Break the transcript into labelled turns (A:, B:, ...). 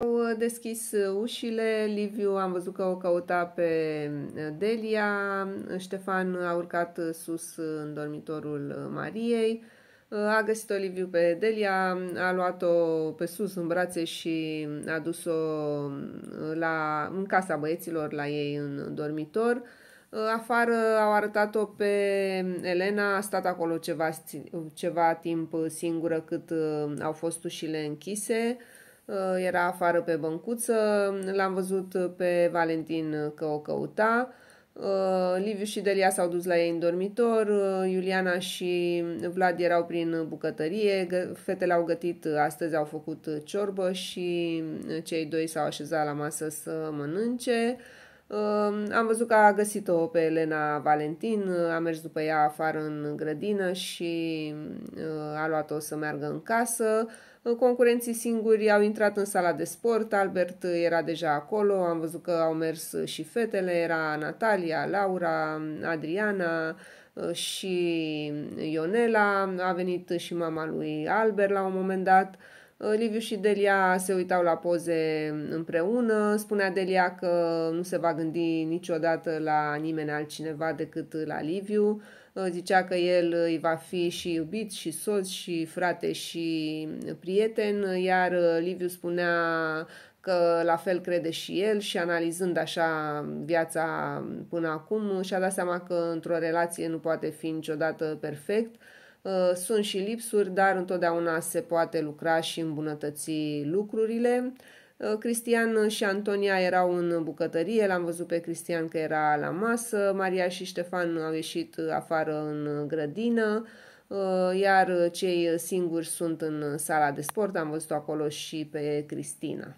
A: au uh, deschis uh, ușile, Liviu am văzut că o căuta pe uh, Delia, Ștefan a urcat sus în dormitorul Mariei, a găsit-o Liviu pe Delia, a luat-o pe sus în brațe și a dus-o la, în casa băieților la ei în dormitor. Afară au arătat-o pe Elena, a stat acolo ceva, ceva timp singură cât au fost ușile închise. Uh, era afară pe băncuță, l-am văzut pe Valentin că o căuta, uh, Liviu și Delia s-au dus la ei în dormitor, uh, Iuliana și Vlad erau prin bucătărie, fetele au gătit, astăzi au făcut ciorbă și cei doi s-au așezat la masă să mănânce. Am văzut că a găsit-o pe Elena Valentin, a mers după ea afară în grădină și uh, a luat-o să meargă în casă. Concurenții singuri au intrat în sala de sport, Albert era deja acolo, am văzut că au mers și fetele, era Natalia, Laura, Adriana uh, și Ionela, a venit și mama lui Albert la un moment dat. Uh, Liviu și Delia se uitau la poze împreună, spunea Delia că nu se va gândi niciodată la nimeni altcineva decât la Liviu, uh, zicea că el îi va fi și iubit și soț și frate și prieten, iar uh, Liviu spunea că la fel crede și el și analizând așa viața până acum și-a dat seama că într-o relație nu poate fi niciodată perfect, Uh, sunt și lipsuri, dar întotdeauna se poate lucra și îmbunătăți lucrurile. Uh, Cristian și Antonia erau în bucătărie, l-am văzut pe Cristian că era la masă, Maria și Ștefan au ieșit afară în grădină, uh, iar cei singuri sunt în sala de sport, am văzut acolo și pe Cristina.